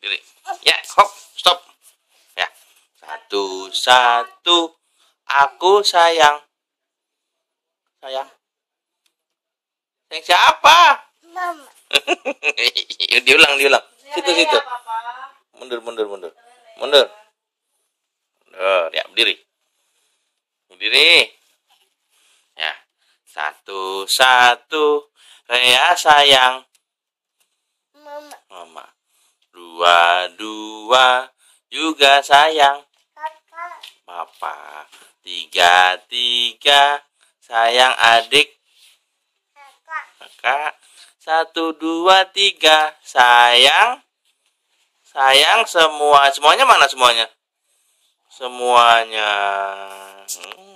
diri ya hop stop ya satu satu aku sayang sayang sayang siapa mama ya, diulang diulang ya, situ ya, situ mundur mundur mundur mundur mundur ya berdiri berdiri ya satu satu Rea sayang dua dua juga sayang papa tiga tiga sayang adik kakak satu dua tiga sayang sayang semua semuanya mana semuanya semuanya hmm.